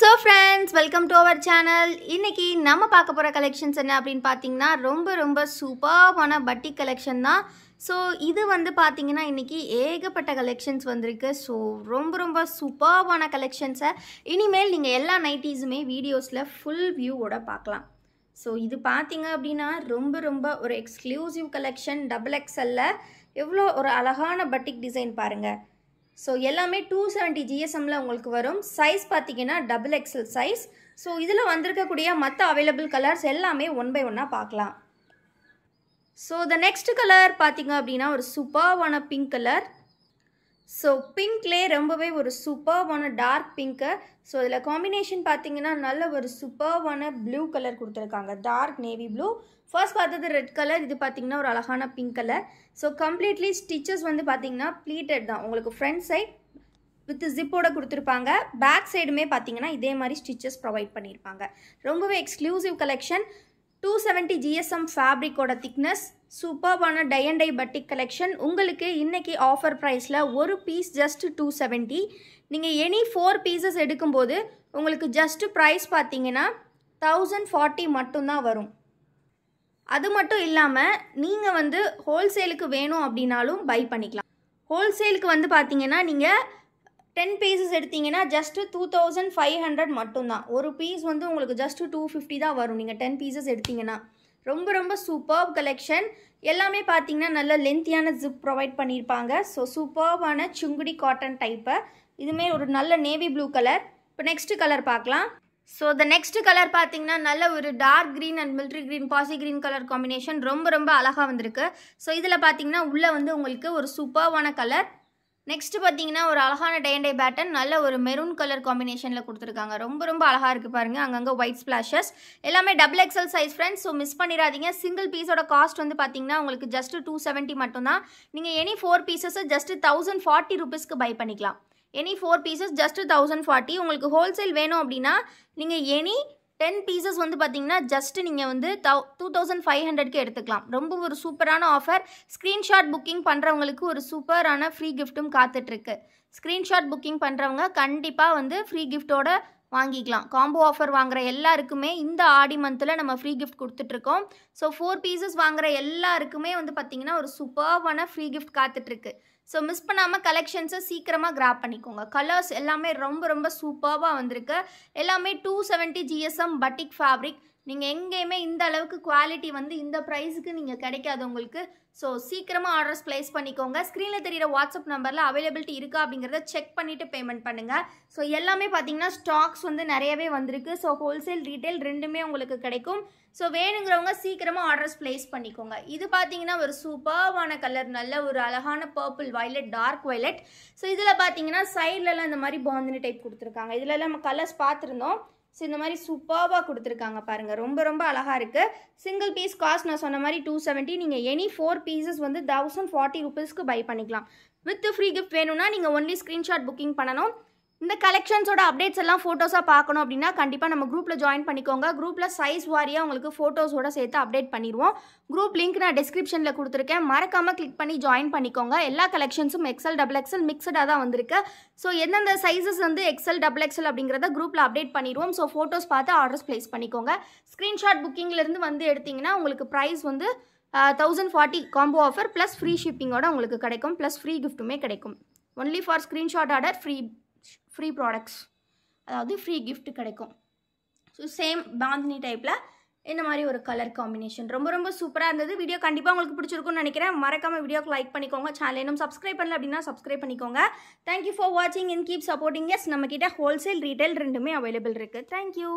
so friends welcome to our channel இன்றைக்கி நம்ம பார்க்க போகிற கலெக்ஷன்ஸ் என்ன அப்படின்னு பார்த்தீங்கன்னா ரொம்ப ரொம்ப சூப்பரான பட்டி கலெக்ஷன் தான் ஸோ இது வந்து பார்த்தீங்கன்னா இன்றைக்கி ஏகப்பட்ட கலெக்ஷன்ஸ் வந்திருக்கு ஸோ ரொம்ப ரொம்ப சூப்பரான கலெக்ஷன்ஸை இனிமேல் நீங்கள் எல்லா நைட்டிஸுமே வீடியோஸில் ஃபுல் வியூவோட பார்க்கலாம் ஸோ இது பார்த்தீங்க அப்படின்னா ரொம்ப ரொம்ப ஒரு எக்ஸ்க்ளூசிவ் கலெக்ஷன் டபுள் எக்ஸலில் எவ்வளோ ஒரு அழகான பட்டிக் டிசைன் பாருங்கள் ஸோ எல்லாமே டூ செவன்ட்டி ஜிஎஸ்எம்மில் உங்களுக்கு வரும் சைஸ் பார்த்தீங்கன்னா டபுள் எக்ஸல் சைஸ் ஸோ இதில் வந்திருக்கக்கூடிய மற்ற அவைலபிள் கலர்ஸ் எல்லாமே ஒன் பை ஒன்னாக பார்க்கலாம் ஸோ த நெக்ஸ்ட் கலர் பார்த்தீங்க அப்படின்னா ஒரு சூப்பர்வான பிங்க் கலர் ஸோ பிங்க்லே ரொம்பவே ஒரு சூப்பர்வான டார்க் பிங்க்கு ஸோ இதில் காம்பினேஷன் பார்த்தீங்கன்னா நல்ல ஒரு சூப்பர்வான ப்ளூ கலர் கொடுத்துருக்காங்க டார்க் நேவி ப்ளூ ஃபர்ஸ்ட் பார்த்தது ரெட் கலர் இது பார்த்தீங்கன்னா ஒரு அழகான pink colour so completely stitches வந்து பார்த்தீங்கன்னா ப்ளீட்டட் தான் உங்களுக்கு ஃப்ரண்ட் சைட் வித் ஜிப்போட கொடுத்துருப்பாங்க பேக் சைடுமே பார்த்தீங்கன்னா இதே மாதிரி ஸ்டிச்சஸ் ப்ரொவைட் பண்ணியிருப்பாங்க ரொம்பவே exclusive collection two seventy GSM ஃபேப்ரிக்கோட திக்னஸ் சூப்பர்பான tie and tie batik collection உங்களுக்கு இன்றைக்கி ஆஃபர் ப்ரைஸில் ஒரு பீஸ் ஜஸ்ட் டூ செவன்ட்டி நீங்கள் எனி ஃபோர் பீசஸ் எடுக்கும்போது உங்களுக்கு ஜஸ்ட் ப்ரைஸ் பார்த்தீங்கன்னா தௌசண்ட் ஃபார்ட்டி மட்டும்தான் வரும் அது மட்டும் இல்லாமல் நீங்கள் வந்து ஹோல்சேலுக்கு வேணும் அப்படின்னாலும் பை பண்ணிக்கலாம் ஹோல்சேலுக்கு வந்து பார்த்தீங்கன்னா நீங்கள் டென் பீசஸ் எடுத்தீங்கன்னா just two thousand five hundred மட்டும்தான் ஒரு பீஸ் வந்து உங்களுக்கு ஜஸ்ட்டு டூ ஃபிஃப்டி தான் வரும் நீங்கள் டென் பீசஸ் எடுத்தீங்கன்னா ரொம்ப ரொம்ப சூப்பர் கலெக்ஷன் எல்லாமே பார்த்தீங்கன்னா நல்ல லென்த்தியான ஜிப் ப்ரொவைட் பண்ணியிருப்பாங்க ஸோ சூப்பர்வான சுங்குடி காட்டன் டைப்பை இதுமே ஒரு நல்ல நேவி ப்ளூ கலர் இப்போ நெக்ஸ்ட் கலர் பார்க்கலாம் ஸோ த நெக்ஸ்ட் கலர் பார்த்தீங்கன்னா நல்ல ஒரு dark green and military green பாசி க்ரீன் கலர் காம்பினேஷன் ரொம்ப ரொம்ப அழகாக வந்திருக்கு ஸோ இதில் பார்த்தீங்கன்னா உள்ளே வந்து உங்களுக்கு ஒரு சூப்பர்வான கலர் நெக்ஸ்ட் பார்த்தீங்கன்னா ஒரு அழகான டே அண்ட் டே பேட்டன் நல்ல ஒரு மெரூன் கலர் காம்பினேஷனில் கொடுத்துருக்காங்க ரொம்ப ரொம்ப அழகாக இருக்குது பாருங்கள் அங்கங்கே ஒயிட் ஸ்பிளாஷஸ் எல்லாமே double XL size friends so miss பண்ணிடாதீங்க சிங்கிள் பீஸோட காஸ்ட் வந்து பார்த்தீங்கன்னா உங்களுக்கு ஜஸ்ட் டூ செவன்ட்டி மட்டும்தான் நீங்கள் எனி ஃபோர் பீசஸை ஜஸ்ட் தௌசண்ட் ஃபார்ட்டி ருபீஸ்க்கு பை பண்ணிக்கலாம் any four pieces just thousand forty உங்களுக்கு ஹோல்சேல் வேணும் அப்படின்னா நீங்கள் எனி டென் பீசஸ் வந்து பார்த்தீங்கன்னா ஜஸ்ட்டு நீங்கள் வந்து தௌ டூ தௌசண்ட் ஃபைவ் ஹண்ட்ரட்க்கு எடுத்துக்கலாம் ரொம்ப ஒரு சூப்பரான ஆஃபர் ஸ்க்ரீன்ஷாட் புக்கிங் பண்ணுறவங்களுக்கு ஒரு சூப்பரான ஃப்ரீ கிஃப்ட்டும் காத்துட்ருக்கு ஸ்க்ரீன்ஷாட் புக்கிங் பண்ணுறவங்க கண்டிப்பாக வந்து ஃப்ரீ கிஃப்ட்டோட வாங்கிக்கலாம் காம்போ ஆஃபர் வாங்குகிற எல்லாருக்குமே இந்த ஆடி மந்தில் நம்ம ஃப்ரீ கிஃப்ட் கொடுத்துட்ருக்கோம் ஸோ ஃபோர் பீசஸ் வாங்குகிற எல்லாருக்குமே வந்து பார்த்திங்கன்னா ஒரு சூப்பர்வான ஃப்ரீ கிஃப்ட் காத்துட்ருக்கு ஸோ மிஸ் பண்ணாமல் கலெக்ஷன்ஸை சீக்கிரமாக கிராப் பண்ணிக்கோங்க கலர்ஸ் எல்லாமே ரொம்ப ரொம்ப சூப்பராக வந்திருக்கு எல்லாமே two seventy GSM batik fabric நீங்கள் எங்கேயுமே இந்த அளவுக்கு குவாலிட்டி வந்து இந்த ப்ரைஸுக்கு நீங்கள் கிடைக்காது உங்களுக்கு ஸோ சீக்கிரமாக ஆர்டர்ஸ் ப்ளேஸ் பண்ணிக்கோங்க ஸ்க்ரீனில் தெரிகிற வாட்ஸ்அப் நம்பரில் அவைலபிலிட்டி இருக்கா அப்படிங்கிறத செக் பண்ணிவிட்டு பேமெண்ட் பண்ணுங்கள் ஸோ எல்லாமே பார்த்தீங்கன்னா ஸ்டாக்ஸ் வந்து நிறையவே வந்திருக்கு ஸோ ஹோல்சேல் ரீட்டைல் ரெண்டுமே உங்களுக்கு கிடைக்கும் ஸோ வேணுங்கிறவங்க சீக்கிரமாக ஆர்டர்ஸ் ப்ளேஸ் பண்ணிக்கோங்க இது பார்த்தீங்கன்னா ஒரு சூப்பர்வான கலர் நல்ல ஒரு அழகான purple violet dark violet so இதில் பார்த்தீங்கன்னா சைட்லலாம் இந்த மாதிரி பாந்தினி டைப் கொடுத்துருக்காங்க இதில் நம்ம கலர்ஸ் பார்த்துருந்தோம் ஸோ இந்த மாதிரி சூப்பர்வாக கொடுத்துருக்காங்க பாருங்கள் ரொம்ப ரொம்ப அழகாக இருக்குது சிங்கிள் பீஸ் காஸ்ட் நான் சொன்ன மாதிரி டூ செவன்ட்டி நீங்கள் எனி ஃபோர் பீசஸ் வந்து தௌசண்ட் ஃபார்ட்டி ருபீஸ்க்கு பை பண்ணிக்கலாம் வித் ஃப்ரீ கிஃப்ட் வேணும்னா நீங்கள் ஒன்லி ஸ்க்ரீன்ஷாட் புக்கிங் பண்ணணும் இந்த கலெக்ஷன்ஸோட அப்டேட்ஸ் எல்லாம் ஃபோட்டோஸாக பார்க்கணும் அப்படின்னா கண்டிப்பாக நம்ம குரூப்பில் ஜாயின் பண்ணிக்கோங்க குரூப்பில் சைஸ் வாரியாக உங்களுக்கு ஃபோட்டோஸோட சேர்த்து அப்டேட் பண்ணிடுவோம் குரூப் லிங்க் நான் டிஸ்கிரிப்ஷனில் கொடுத்துருக்கேன் மறக்காமல் கிளிக் பண்ணி ஜாயின் பண்ணிக்கோங்க எல்லா கலெக்ஷன்ஸும் எக்ஸல் டபுள் எக்ஸல் மிக்சடாக தான் வந்திருக்கு ஸோ எந்தெந்த சைஸஸ் வந்து எக்ஸல் டபுள் எக்ஸல் அப்படிங்கிறத குரூப்பில் அப்டேட் பண்ணிடுவோம் ஸோ ஃபோட்டோஸ் பார்த்து ஆர்டர்ஸ் ப்ளேஸ் பண்ணிக்கோங்க ஸ்க்ரீன்ஷாட் புக்கிங்லேருந்து வந்து எடுத்திங்கன்னா உங்களுக்கு ப்ரைஸ் வந்து thousand forty combo offer plus free ஷிப்பிங்கோட உங்களுக்கு கிடைக்கும் ப்ளஸ் ஃப்ரீ கிஃப்ட்டுமே கிடைக்கும் only for screenshot order free free products அதாவது ஃப்ரீ கிஃப்ட் கிடைக்கும் ஸோ சேம் பாந்தினி டைப்பில் இந்த மாதிரி ஒரு கலர் காம்பினேஷன் ரொம்ப ரொம்ப சூப்பராக இருந்தது வீடியோ கண்டிப்பாக உங்களுக்கு பிடிச்சிருக்கும்னு நினைக்கிறேன் மறக்காமல் வீடியோக்கு லைக் பண்ணிக்கோங்க சேனல் இன்னும் சப்ஸ்கிரைப் பண்ணல அப்படின்னா சப்ஸ்கிரைப் பண்ணிக்கோங்க தேங்க்யூ ஃபார் வாட்சிங் இன் கீப் சப்போர்ட்டிங் எஸ் நம்மக்கிட்ட ஹோல்சேல் ரீட்டைல் ரெண்டுமே அவைலபிள் இருக்குது தேங்க்யூ